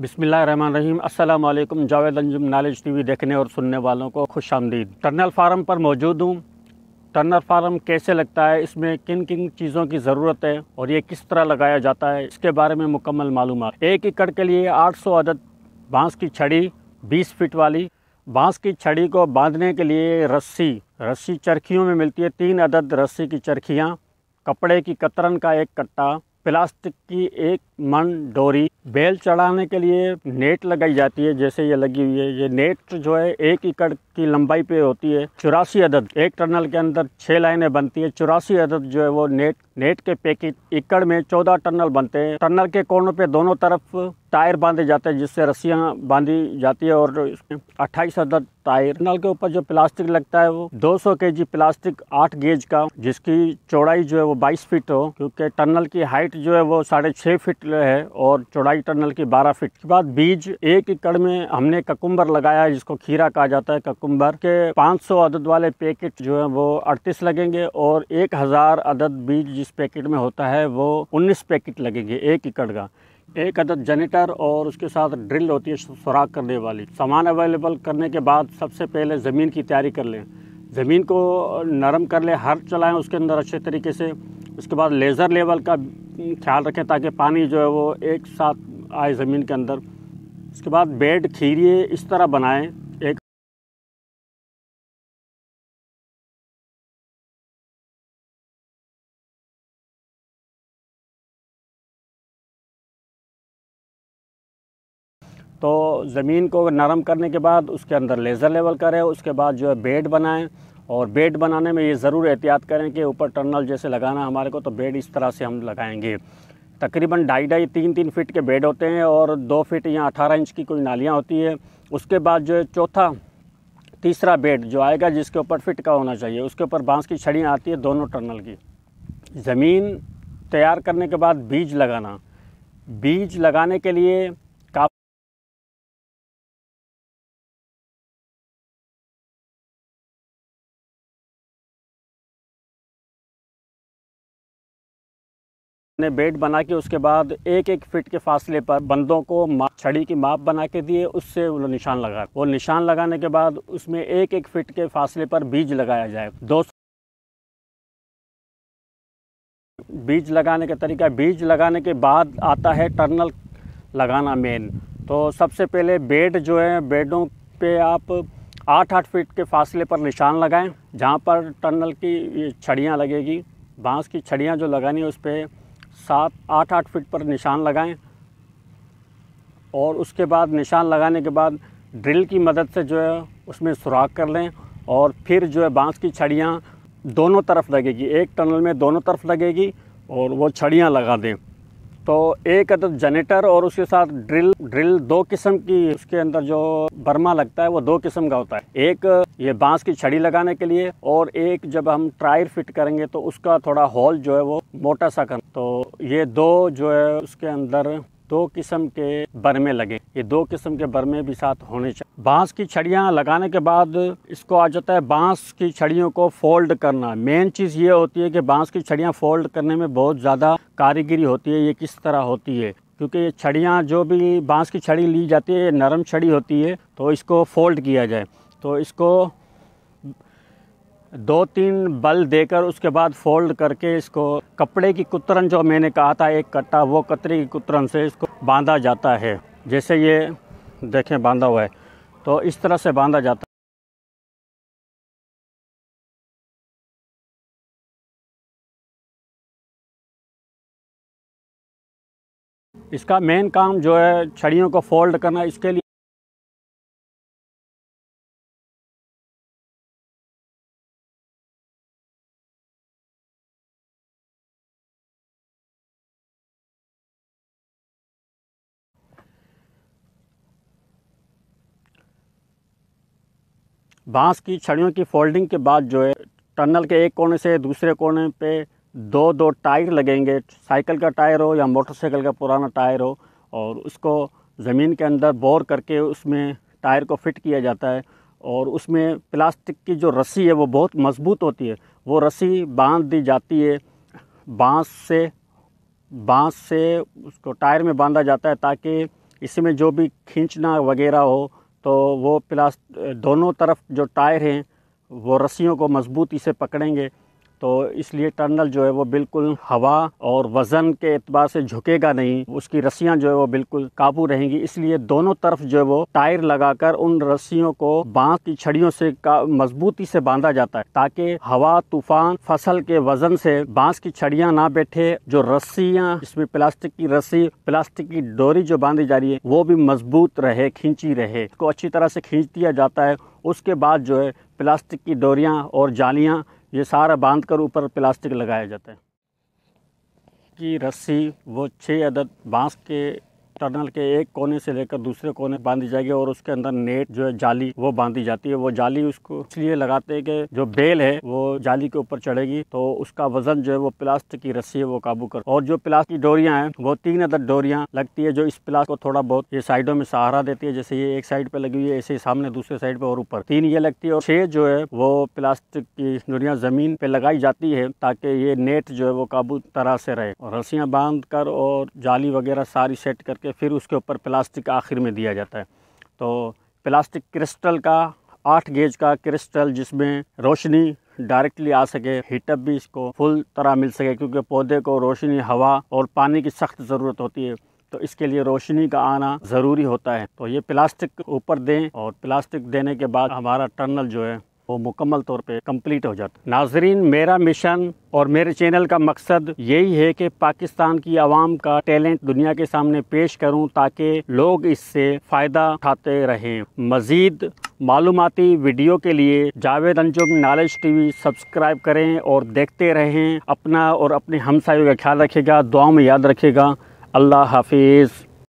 बिसमीम अल्लाम Javed Anjum knowledge TV देखने और सुनने वालों को खुश आमदीद टर्नल फार्म पर मौजूद हूँ टर्नल फार्म कैसे लगता है इसमें किन किन चीज़ों की ज़रूरत है और ये किस तरह लगाया जाता है इसके बारे में मुकम्मल मालूम एक एकड़ के लिए 800 अदद बाँस की छड़ी बीस फिट वाली बाँस की छड़ी को बांधने के लिए रस्सी रस्सी चरखियों में मिलती है तीन अदद रस्सी की चरखियाँ कपड़े की कतरन का एक कट्टा प्लास्टिक की एक मन डोरी बेल चढ़ाने के लिए नेट लगाई जाती है जैसे ये लगी हुई है ये नेट जो है एक एकड़ की लंबाई पे होती है चौरासी अदद एक टनल के अंदर छह लाइनें बनती है चौरासी अदद जो है वो नेट नेट के पैकेट एकड़ में चौदह टनल बनते हैं टनल के कोनों पे दोनों तरफ टायर बांधे जाते हैं जिससे रस्सियाँ बांधी जाती है और अट्ठाईस अदर टायर नल के ऊपर जो प्लास्टिक लगता है वो 200 सौ के जी प्लास्टिक आठ गेज का जिसकी चौड़ाई जो है वो 22 फीट हो क्योंकि टनल की हाइट जो है वो साढ़े छः फीट है और चौड़ाई टनल की 12 फीट के बाद बीज एक एकड़ में हमने ककुम्बर लगाया है जिसको खीरा कहा जाता है ककुम्बर के 500 अदद वाले पैकेट जो है वो अड़तीस लगेंगे और एक हजार अदद बीज जिस पैकेट में होता है वो उन्नीस पैकेट लगेंगे एक एकड़ का एक अदद जनेटर और उसके साथ ड्रिल होती है सुराख करने वाली सामान अवेलेबल करने के बाद सबसे पहले ज़मीन की तैयारी कर लें ज़मीन को नरम कर लें हर चलाएं उसके अंदर अच्छे तरीके से उसके बाद लेज़र लेवल का ख्याल रखें ताकि पानी जो है वो एक साथ आए ज़मीन के अंदर उसके बाद बेड खीरिए इस तरह बनाएं तो ज़मीन को नरम करने के बाद उसके अंदर लेज़र लेवल करें उसके बाद जो है बेड बनाएं और बेड बनाने में ये ज़रूर एहतियात करें कि ऊपर टनल जैसे लगाना हमारे को तो बेड इस तरह से हम लगाएंगे तकरीबन ढाई ढाई तीन तीन फिट के बेड होते हैं और दो फिट या अठारह इंच की कोई नालियाँ होती है उसके बाद जो है चौथा तीसरा बेड जो आएगा जिसके ऊपर फिट का होना चाहिए उसके ऊपर बांस की छड़ियाँ आती है दोनों टनल की ज़मीन तैयार करने के बाद बीज लगाना बीज लगाने के लिए ने बेड बना के उसके बाद एक एक फिट के फासले पर बंदों को छड़ी की माप बना के दिए उससे वो निशान लगा वो निशान लगाने के बाद उसमें एक एक फिट के फासले पर बीज लगाया जाए दो बीज लगाने का तरीका बीज लगाने के बाद आता है टर्नल लगाना मेन तो सबसे पहले बेड जो है बेडों पे आप आठ आठ फीट के फासले पर निशान लगाएं जहाँ पर टर्नल की छड़ियाँ लगेगी बांस की छड़ियाँ जो लगानी है उस पर सात आठ आठ फीट पर निशान लगाएं और उसके बाद निशान लगाने के बाद ड्रिल की मदद से जो है उसमें सुराख कर लें और फिर जो है बांस की छड़ियाँ दोनों तरफ लगेगी एक टनल में दोनों तरफ लगेगी और वो छड़ियाँ लगा दें तो एक अदद जनरेटर तो और उसके साथ ड्रिल ड्रिल दो किस्म की उसके अंदर जो बर्मा लगता है वो दो किस्म का होता है एक ये बांस की छड़ी लगाने के लिए और एक जब हम ट्रायर फिट करेंगे तो उसका थोड़ा हॉल जो है वो मोटा सा कर तो ये दो जो है उसके अंदर दो किस्म के बर्मे लगे ये दो किस्म के बर्मे भी साथ होने चाहिए बांस की छड़ियाँ लगाने के बाद इसको आ जाता है बांस की छड़ियों को फोल्ड करना मेन चीज़ ये होती है कि बांस की छड़ियाँ फोल्ड करने में बहुत ज़्यादा कारीगरी होती है ये किस तरह होती है क्योंकि ये छड़ियाँ जो भी बांस की छड़ी ली जाती है ये नरम छड़ी होती है तो इसको फोल्ड किया जाए तो इसको दो तीन बल देकर उसके बाद फोल्ड करके इसको कपड़े की कुतरन जो मैंने कहा था एक कट्टा वो कतरे की कुतरन से इसको बांधा जाता है जैसे ये देखें बांधा हुआ है तो इस तरह से बांधा जाता है इसका मेन काम जो है छड़ियों को फोल्ड करना इसके लिए बांस की छड़ियों की फोल्डिंग के बाद जो है टनल के एक कोने से दूसरे कोने पे दो दो टायर लगेंगे साइकिल का टायर हो या मोटरसाइकिल का पुराना टायर हो और उसको ज़मीन के अंदर बोर करके उसमें टायर को फिट किया जाता है और उसमें प्लास्टिक की जो रस्सी है वो बहुत मज़बूत होती है वो रस्सी बांध दी जाती है बांस से बांस से उसको टायर में बांधा जाता है ताकि इसमें जो भी खींचना वगैरह हो तो वो प्लास दोनों तरफ जो टायर हैं वो रस्सियों को मज़बूती से पकड़ेंगे तो इसलिए टनल जो है वो बिल्कुल हवा और वज़न के एतबार से झुकेगा नहीं उसकी रस्सियाँ जो है वो बिल्कुल काबू रहेंगी इसलिए दोनों तरफ जो है वो टायर लगाकर उन रस्सियों को बांस की छड़ियों से मजबूती से बांधा जाता है ताकि हवा तूफान फसल के वजन से बांस की छड़ियाँ ना बैठे जो रस्सियाँ इसमें प्लास्टिक की रस्सी प्लास्टिक की डोरी जो बांधी जा रही है वो भी मजबूत रहे खींची रहे को अच्छी तरह से खींच दिया जाता है उसके बाद जो है प्लास्टिक की डोरियाँ और जालियाँ ये सारा बांध कर ऊपर प्लास्टिक लगाया जाता है कि रस्सी वो छः अदद बांस के टनल के एक कोने से लेकर दूसरे कोने बांधी जाएगी और उसके अंदर नेट जो है जाली वो बांधी जाती है वो जाली उसको इसलिए लगाते हैं कि जो बेल है वो जाली के ऊपर चढ़ेगी तो उसका वजन जो है वो प्लास्टिक की रस्सी है वो काबू कर और जो प्लास्टिक की डोरियाँ हैं वो तीन अदर डोरियाँ लगती है जो इस प्लास्ट को थोड़ा बहुत ये साइडों में सहारा देती है जैसे ये एक साइड पे लगी हुई है ऐसे सामने दूसरे साइड पे और ऊपर तीन ये लगती है और छह जो है वो प्लास्टिक की डोरियाँ जमीन पे लगाई जाती है ताकि ये नेट जो है वो काबू तरह से रहे और रस्सियाँ बांध कर और जाली वगैरह सारी सेट करके के फिर उसके ऊपर प्लास्टिक आखिर में दिया जाता है तो प्लास्टिक क्रिस्टल का आठ गेज का क्रिस्टल जिसमें रोशनी डायरेक्टली आ सके हीटअप भी इसको फुल तरह मिल सके क्योंकि पौधे को रोशनी हवा और पानी की सख्त ज़रूरत होती है तो इसके लिए रोशनी का आना ज़रूरी होता है तो ये प्लास्टिक ऊपर दें और प्लास्टिक देने के बाद हमारा टनल जो है वो मुकम्मल तौर पे कंप्लीट हो जाता नाजरीन मेरा मिशन और मेरे चैनल का मकसद यही है कि पाकिस्तान की आवाम का टैलेंट दुनिया के सामने पेश करूं ताकि लोग इससे फ़ायदा उठाते रहें मज़ीद मालूमती वीडियो के लिए Javed Anjum knowledge TV subscribe करें और देखते रहें अपना और अपने हमसायों का ख्याल रखेगा दुआ में याद रखेगा अल्लाह हाफिज़